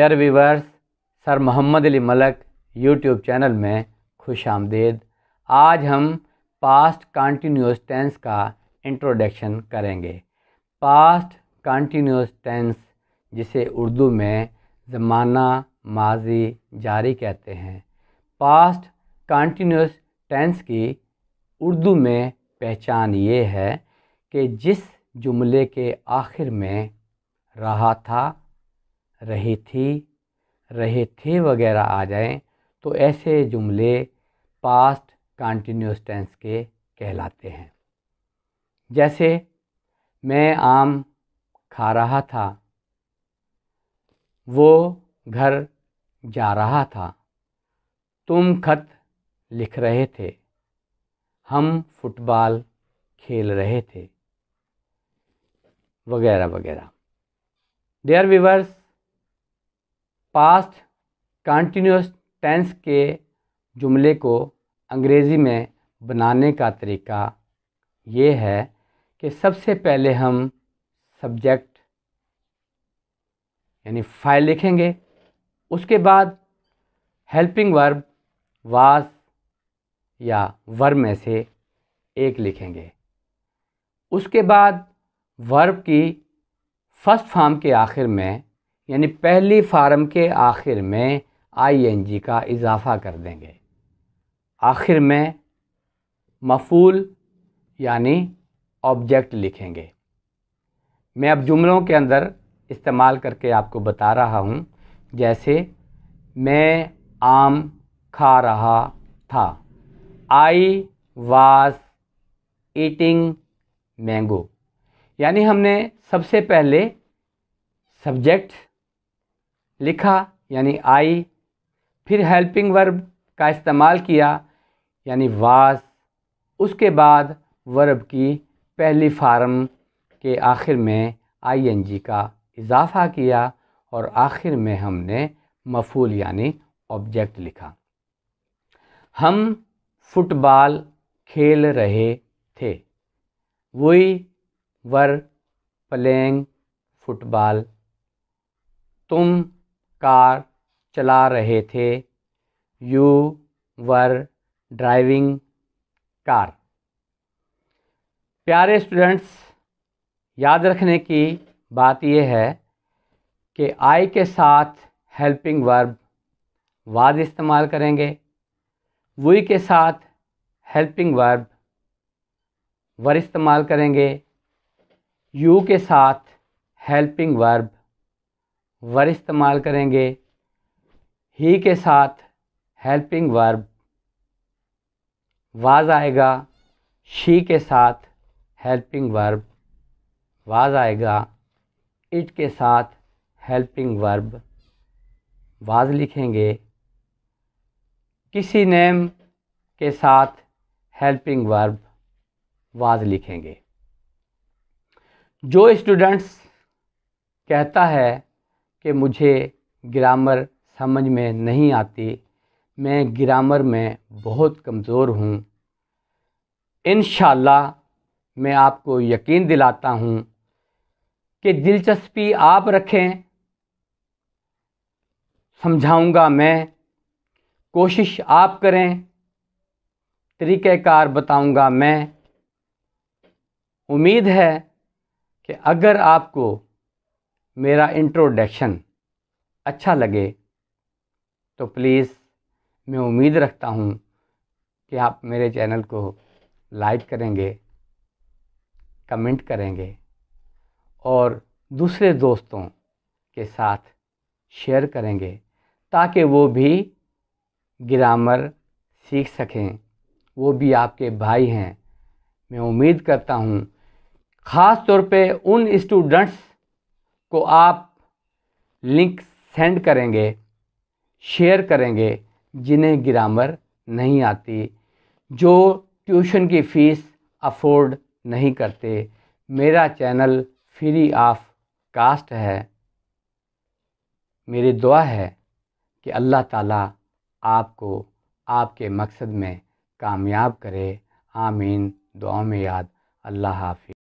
dear viewers sir Mohammad Ali Malak YouTube channel में खुश आमदेद आज हम पास्ट कॉन्टीन्यूस टेंस का इंट्रोडक्शन करेंगे पास्ट कॉन्टीन्यूस टेंस जिसे उर्दू में ज़माना माजी जारी कहते हैं पास्ट कॉन्टीन्यूस टेंस की उर्दू में पहचान ये है कि जिस जुमले के आखिर में रहा था रही थी रहे थे वगैरह आ जाएं तो ऐसे जुमले पास्ट कंटिन्यूस टेंस के कहलाते हैं जैसे मैं आम खा रहा था वो घर जा रहा था तुम खत लिख रहे थे हम फुटबॉल खेल रहे थे वगैरह वगैरह dear viewers past continuous tense के जुमले को अंग्रेज़ी में बनाने का तरीका ये है कि सबसे पहले हम सब्जेक्ट यानी फाइल लिखेंगे उसके बाद हेल्पिंग वर्ब वास या वर्ब में से एक लिखेंगे उसके बाद वर्ब की फर्स्ट फॉर्म के आखिर में यानी पहली फार्म के आखिर में आई का इजाफा कर देंगे आखिर में मफूल यानी ऑब्जेक्ट लिखेंगे मैं अब जुमलों के अंदर इस्तेमाल करके आपको बता रहा हूँ जैसे मैं आम खा रहा था आई वाज ईटिंग मैंगो यानी हमने सबसे पहले सब्जेक्ट लिखा यानी आई फिर हेल्पिंग वर्ब का इस्तेमाल किया यानी वास उसके बाद वर्ब की पहली फार्म के आखिर में आईएनजी का इजाफ़ा किया और आखिर में हमने मफूल यानी ऑब्जेक्ट लिखा हम फुटबॉल खेल रहे थे वही वर प्लेइंग फुटबॉल तुम कार चला रहे थे यू वर ड्राइविंग कार प्यारे स्टूडेंट्स याद रखने की बात यह है कि आई के साथ हेल्पिंग वर्ब वाद इस्तेमाल करेंगे वी के साथ हेल्पिंग वर्ब वर इस्तेमाल करेंगे यू के साथ हेल्पिंग वर्ब वर इस्तेमाल करेंगे ही के साथ हेल्पिंग वर्ब वाज आएगा शी के साथ हेल्पिंग वर्ब वाज आएगा इट के साथ हेल्पिंग वर्ब वाज लिखेंगे किसी नेम के साथ हेल्पिंग वर्ब वाज लिखेंगे जो स्टूडेंट्स कहता है कि मुझे ग्रामर समझ में नहीं आती मैं ग्रामर में बहुत कमज़ोर हूँ इन मैं आपको यकीन दिलाता हूँ कि दिलचस्पी आप रखें समझाऊंगा मैं कोशिश आप करें तरीक़ार बताऊंगा मैं उम्मीद है कि अगर आपको मेरा इंट्रोडक्शन अच्छा लगे तो प्लीज़ मैं उम्मीद रखता हूँ कि आप मेरे चैनल को लाइक करेंगे कमेंट करेंगे और दूसरे दोस्तों के साथ शेयर करेंगे ताकि वो भी ग्रामर सीख सकें वो भी आपके भाई हैं मैं उम्मीद करता हूँ ख़ास तौर पे उन स्टूडेंट्स को आप लिंक सेंड करेंगे शेयर करेंगे जिन्हें ग्रामर नहीं आती जो ट्यूशन की फ़ीस अफोर्ड नहीं करते मेरा चैनल फ्री ऑफ कास्ट है मेरी दुआ है कि अल्लाह ताला आपको आपके मकसद में कामयाब करे आमीन दुआ में याद अल्लाह हाफि